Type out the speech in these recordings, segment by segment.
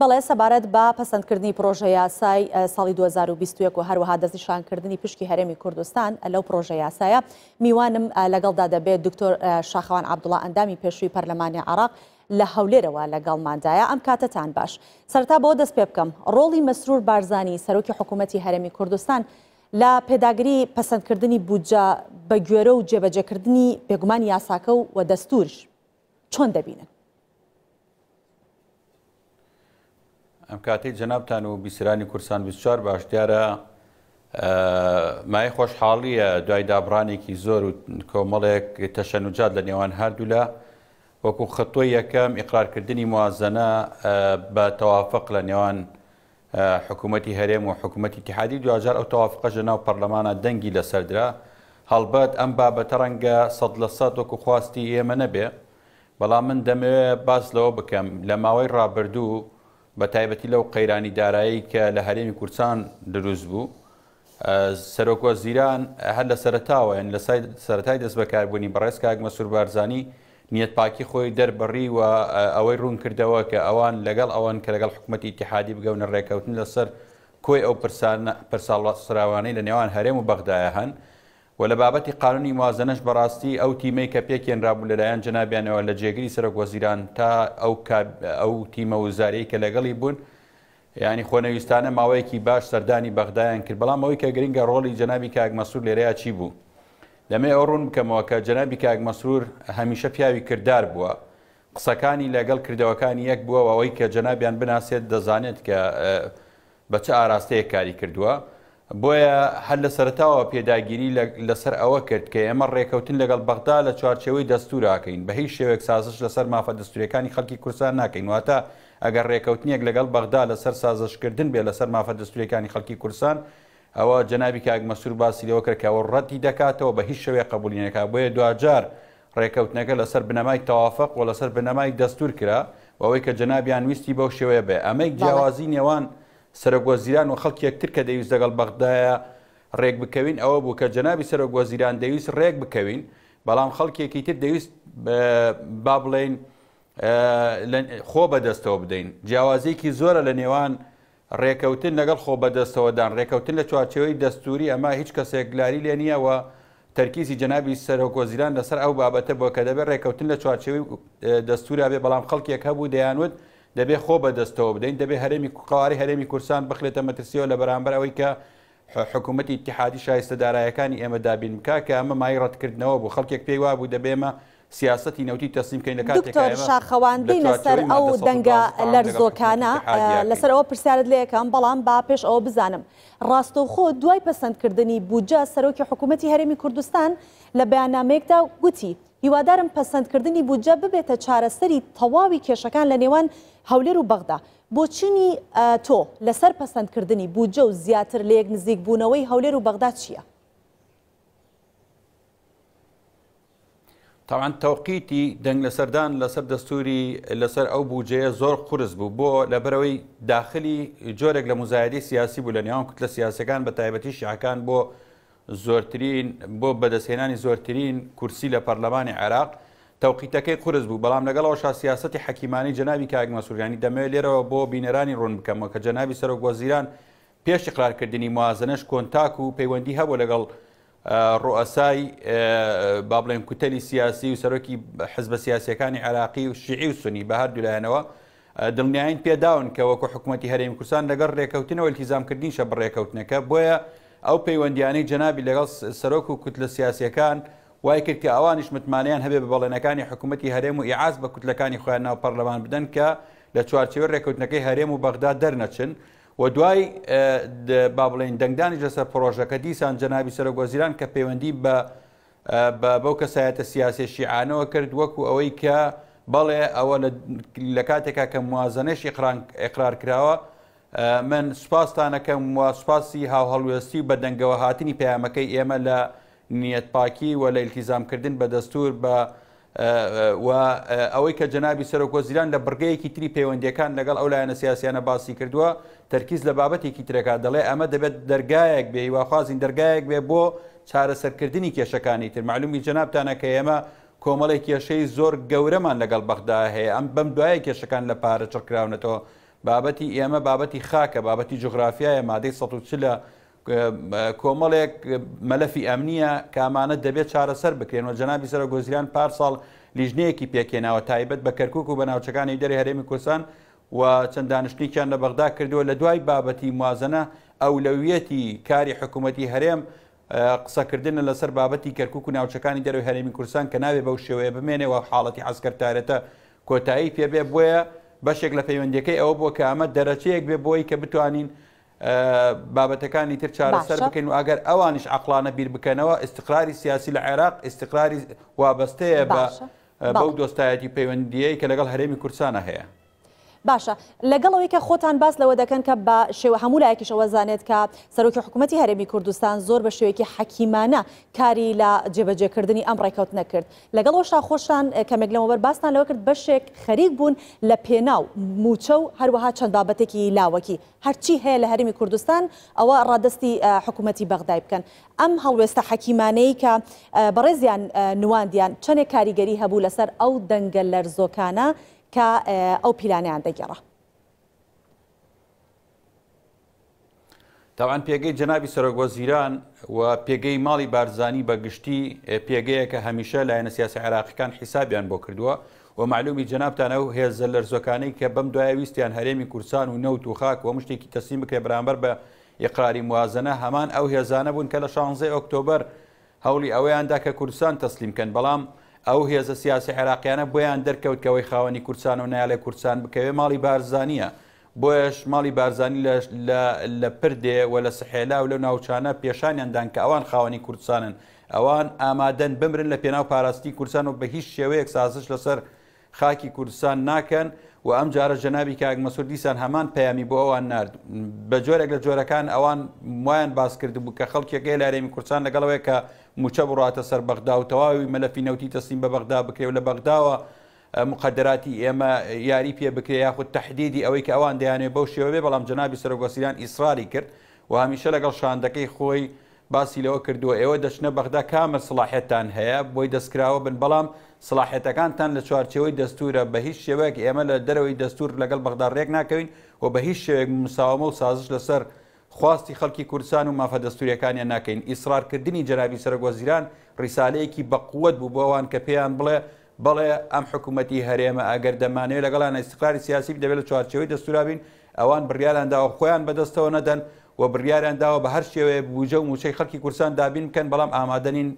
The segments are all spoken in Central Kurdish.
بەڵێ سەبارەت بە پەسەندکردنی پرۆژە یاسای ساڵی 2020 و هەروەها دەستیشانکردنی پشکی هەرێمی کوردستان لەو پرۆژە یاسایە میوانم لەگەڵدا دەبێت دکتۆر شاخەوان عبدوڵ ئەندامی پێشووی پەرلەمانی عراق لە هەولێرەوە لەگەڵماندایە ئەم کاتتان باش سەرتا بۆ دەست پێ بکەم ڕۆڵی مەسرور بارزانانی سەرۆکی حکوومەتتی هەرێمی کوردستان لە پێداگری پەسەندکردنی بودجە بە گوێرە و جێبەجەکردنی پێگومان یاساکە و دەستورش چۆن دەبینن ئەم کاتەی جەنابان و بیسرانی کورسان 24 باش دیارە مای خۆشحاڵیە دوای دابرانێکی زۆر و کۆمەڵێک تەشەنوجات لە نێوان هەردوو لە وەکو خەتۆی یەکەم ئیقرارکردنی موازەنە بە تەوافق لە نێوان حکوومەتتی هەرێم و حکوومەتتی تحادی دوجار ئەو تەوافقە ژەناو پەرلەمانە دەنگی لەسەردرا هەڵبەت ئەم بابەتە ڕەنگە سەد لە سەد وەکو خواستی ئێمە نەبێ بەڵام من دەمەوێت باس لەوە بکەم لە ماوەی ڕابردوو بە تایبەتی لەو قەیرانی دارایی کە لە هەرێمی کورسان دروست بوو سەرۆکۆ زیران هەر لە سەرتاوە یان لە سەتای دەست بەکاربوونی بەڕێز کاک مەسوور بارزانانی نیەت پاکی خۆی دەربڕی و ئەوەی ڕوون کردەوە کە ئەوان لەگەڵ ئەوان کە لەگەڵ حکوومەتی تحادی بگەونە ڕێکەوتن لەسەر کۆی ئەو پرساڵ سراوانەی لە نێوان هەرێم و بەغدایە هەن و لە بابەتی قانونی موازنەش بەڕاستی ئەو تیمەی کە پێکێنرابوو لەلایەن جنابیانەوە لە جێگری سەرک وەزیران تا ئەو تیمە وزارەی کە لەگەڵی بوون ینی خۆنەویستانە ماوەیەکی باش سەردانی بەغدایان کرد بەڵام ئەوەی کە گرنگە ڕۆڵی جنابی کاگمەسوور لێرەیە چی بوو لەمێ ئەو ڕوون بکەمەوە کە جنابی کاگمەسوور هەمیشە پیاوی کردار بووە قسەکانی لەگەڵ کردەوەکانی یەک بووە ئەوەی کە جنابیان بناسێت دەزانێت کە بەچە ئاراستەیە کاری کردووە بۆیە هەر لە سەرتاوە پێداگیری لەسەر ئەوە کرد کە ئێمە ڕێکەوتن لەگەڵ بەغدا لە چوارچەوەی دەستوراکەین بە هیچ شێوێک سازش لەسەر مافە دەستوریەکانی خەڵکی کورسان ناکەین واتە ئەگەر ڕێکەوتنیەک لەگەڵ بەغدا لەسەر سازشکردن بێ لەسەر مافە دەستوریەکانی خەڵکی کورسان ئەوە جەنابی کاک مەسوور باسیەوە کردکەوە ڕەتی دەکاتەوە بە هیچ شوێ قبولینەکە بۆیە دوجار ڕێکەوتنەکە لەسەر بنەمای تەوافق و لەسەر بنەمای دەستور کرا و ئەوەی کە جەنابیان ویستی بەو شێوەیە بێ ئەمەی جیاوازی نێوان سەرۆگۆزیران و خەڵکی یەکتر کە دەویست دەگەڵ بەغدایە ڕێک بکەوین ئەوە بوو کە جەنابی سەرۆگۆزیران دەویست ڕێک بکەوین بەڵام خەڵکیەکی تر دەویست با بڵین خۆ بەدەستەوە بدەین جیاوازیکی زۆرە لە نێوان ڕێکەوتن لەگەڵ خۆ بەدەستەوەدان ڕێکەوتن لە چوارچەوەی دەستوری ئەمە هیچ کەسێکلاری لێ نییەوە تەرکیزی جەنابی سەرۆکۆزیران لەسەر ئەو بابەتە بۆ کە دەبێت ڕێکەوتن لە چوارچەوەی دەستورا بێ بەڵام خەڵکێک هەبوو دەیانوت دەبێ خۆ بەدەستەوە بدەین دەبێ هەرێمی قوقاری هەرێمی کورسان بخلێتە مەترسیەوە لە بەرامبەر ئەوەی کە حکوومەتتی تحادی شایستەدارایەکانی ئەمە دابین بکە کە ئەمە مای ڕەتکردنەوە بوو خەڵکێک پێی وا بوو دەبێمە سیاستی نەوتی تەسییمکەین لە کاتێکتر شاخەواندەی لەسەر ئەو دەنگە لەرزۆکانە لەسەر ئەوە پرسیارت لەکەم بەڵام با پێش ئەو بزانم ڕاستۆخۆ دوای پەسەندکردنی بودجە سەرۆکی حکوومەتتی هەرێمی کوردستان لە بەیانامێکدا گوتی هیوادارم پەسەندکردنی بودجە ببێتە چارەسەری تەواوی کێشەکان لە نێوان هەولێر و بەغدا بۆچینی تۆ لەسەر پەسەندکردنی بودجە و زیاتر لەیەک نزیک بوونەوەی هەولێر و بەغدا چییە؟ تاوان تەوقیتی دەنگ لەسەردان لەسەر دەستوری لەسەر ئەو بوجەیە زۆر قرس بوو بۆ لەبەرەوەی داخلی جۆرێک لە مزایدی سیاسی بوو لە نێوان کوتلە سیاسەکان بە تایبەتی شیعەکان بۆ زۆرترین بۆ بەدەستهێنانی زۆرترین کورسی لە پەرلەمانی عێراق تەوقیتەکەی قرس بوو بەڵام لەگەڵەوەشا سیاستی حەکیمانی جناوی کاگمەسوورانی دەمەوێت لێرەوە بۆ بینەرانی ڕوون بکەمەوە کە جەناوی سەرۆک وەزیران پێش قرارکردنی موازنەش کۆنتاک و پەیوەندی هەبوو لەگەڵ ڕۆئسای با بڵێن کوتەلی سیاسی و سەرۆکی حزب سیاسیەکانی عراقی و شیعی و سنی بە هەردوو لایەنەوە دڵنیایین پێداون کە وەکو حکوومەتتی هەرێمی کوردستان لەگەر ڕێککەوتنەوە التیزامکردنی شە بڕێککەوتنەکە بۆیە ئەو پەیوەندیانەی جەنابی لەگەڵ سەرۆک و کوتلە سیاسەکان وای کرد کە ئەوانیش متمانیان هەبێ بەڵێنەکانی حکوومەتتی هەرێم و ئیعاز بە کوتلەکانی خۆیان ناو پەرلەمان بدەن کە لە چوارچوە ڕێکوتنەکەی هەرێم و بەغدا دەرنەچن و دوای با بڵێن دەنگدانی لەسەر پرۆژەکە دیسان جەنابی سەرۆک وەزیران کە پەیوەندی بە بەو کەسایەتە سیاسی شیعانەوە کرد وەکو ئەوەی کە بەڵێ ئەوە لە کاتێکا کە موازنەشی ئقرار کراوە من سوپاسستانەکەم و سوپاسی هاوهڵوێستی بە دەنگەوە هاتنی پەیامەکەی ئێمە لە نیەت پاکی و لە ئیلتیزامکردن بە دەستور بە ئەوەی کە جەنابی سەرۆکۆزیران لە بڕگەیەکی تری پەیوەندیەکان لەگەڵ ئەو لایەنە سیاسیانە باسی کردووە تەرکیز لە بابەتێکی ترەکە دەڵێ ئەمە دەبێت دەرگایەک بێ واخوازین دەرگایەک بێ بۆ چارەسەرکردنی کێشەکانی تر معلومی جەنابتانە کە ئێمە کۆمەڵێک کێشەی زۆر گەورەمان لەگەڵ بەخدا هەیە ئەم بەم دوایە کێشەکان لە پارە چڕکراونەتەوە بابەتی ئێمە بابەتی خاکە بابەتی جغرافیایە مادەی ١ لە کۆمەڵێک مەلەفی ئەمنیە کامانە دەبێت چارەسەر بکرێنەوە جەنابی سەر گۆزیران پار ساڵ لیژنەیەکی پێکێناوە تایبەت بە کەرکک و بەناوچەکانی دەری هەرێمی کۆسان و چەند دانیشتنییان لە بەغدا کردووە لە دوای بابەتی موازنە ئەولەویەتی کاری حکوومەتی هەرێم قسەکردنە لەسەر بابەتی کەرکک و ناوچەکانی دەروی هەرێمی کورسان کە ناوێ بەو شێوەیە بمێنێ و حاڵەتی عسکەرتارەتە کۆتایی پێبێ بۆیە بەشێک لە پەیوەندەکەی ئەوە بۆ کە ئەمە دەرەچەیەک بێ بۆی کە بتوانین بابەتەکانی تر چارەسەر بکەین و ئەگەر ئەوانش ئەقلانە بیر بکەنەوە استقراری سیاسی لە عێراق استقراری وابەستەیە بە بەو دۆستایەتی پەیوەندیەیە کە لەگەڵ هەرێمی کورسانە هەیە. باشە لەگەڵەوەی کە خۆتان باس لەوە دەکەن کە بە شێوە هەمولایەکیشەوە زانێت کە سەرۆکی حکوومەتتی هەرێمی کوردستان زۆر بە شێوەیەکی حەکیمانە کاری لە جێبەجێکردنی ئەم ڕێکەوت نەکرد لەگەڵەوە شاخۆشان کەمێک لەمەوەبەر باسان لەوە کرد بەشێک خەریک بوون لە پێناو موچە و هەروەها چەند بابەتێکی لاوەکی هەرچی هەیە لە هەرمی کوردستان ئەوە ڕادستی حکوومەتتی بەغدای بکەن ئەم هەڵوێستە حەکیمانەی کە بەڕێزیان نواندیان چەندێک کاریگەری هەبوو لەسەر ئەو دەنگە لەرزۆکانە کە ئەو پیلانیان دەگەڕە. تاوان پێگەی جەناوی سەرۆگۆزیران و پێگەی ماڵی بارزانانی بەگشتی پێگەیە کە هەمیشە لایەنە سیاسی عراقیەکان حیسابیان بۆ کردووە و معلومی جەنابتانە و هێزە لەرزەکانەی کە بەم دوایە ویستیان هەرێمی کورسان و نەوت و خاک و مشتێکی تەسیم بکرێ بەرامبەر بە یقراری موازنە هەمان ئەو هێزانە بوون کە لە 16 ئۆکتۆبر هەولی ئەوەیاندا کە کوردستان تەسلیمکەن بەڵام ئەو هێزە سیاسی عێراقیانە بۆیان دەرکەوتکەوەی خاوەنی کوردستان و نایالێ کوردستان بکەوێ ماڵی بارزانە بۆیش ماڵی بارزانانی لە پردێ و لە سحێلا و لە ناوچانە پێشانیاندان کە ئەوان خاوەنی کوردستانن ئەوان ئامادەن بمرن لە پێناو پاراستی کوردستان و بە هیچ شێوەیەک سازش لەسەر خاکی کوردستان ناکەن و ئەم جارە جەنابی کاک مەسوور دیسان هەمان پەیامی بۆ ئەوان نرد بە جۆرێک لە جۆرەکان ئەوان وایان باس کرد بوو کە خەڵکیەکەی لارێمی کوردستان لەگەڵەوەی کە موچە بڕاتە سەر بەغدا و تەواوی مەلەفی نەوتی تەسلیم بە بەغدا بکرێ و لە بەغداوە مقدراتی ئێمە یاری پێ بکرێ یاخود تهدیدی ئەوەی کە ئەوان دەیانێ بەو شێوێ بەڵام جەنابی سەرۆگۆسیران ئیسراری کرد و هەمیشە لەگەڵ شاندەکەی خۆی باسی لەوە کردووە ئێوە دەچنە بەغدا کامە سلاحەتان هەیە بۆی دەستکراوە بن بەڵام سلاحەتەکانتان لە چوارچەوەی دەستورە بە هیچ شێوەیەك ئێمە لە دەرەوەی دەستور لەگەڵ بەغدا ڕێک ناکەوین و بە هیچ شێوێک مساومە و سازش لەسەر خواستی خەڵکی کوردستان و مافە دەستوریەکانیان ناکەین ئیسرارکردنی جرابی سەرگۆزیران ڕیسالەیەکی بەقوت بوو بۆوان کە پێیان بڵێ بەڵێ ئەم حکوومەتتی هەرێمە ئەگەر دەمانەوێت لەگەڵان ئیسقلاری سیاسی دەبێت لە چوارچەوەی دەستورابین ئەوان بڕیانداوە خۆیان بەدەستەوە نەدەن و بڕیاریان داوە بە هەر شێوەیە بوجە و موچەی خەڵکی کورسان دابین بکەن بەڵام ئامادەنین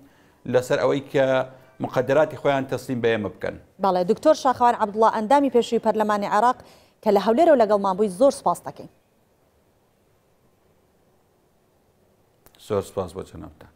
لەسەر ئەوەی کە مقدراتی خۆیان تەسلیم بە ئێمە بکەن باڵێ دکتۆر شاخوان عبدڵ ئەندامی پێشوی پەرلەمانی عراق کە لە هەولێرەوە لەگەڵمان بووی زۆر سپاس دەکەین زۆر سپاس بۆ چەنەوتە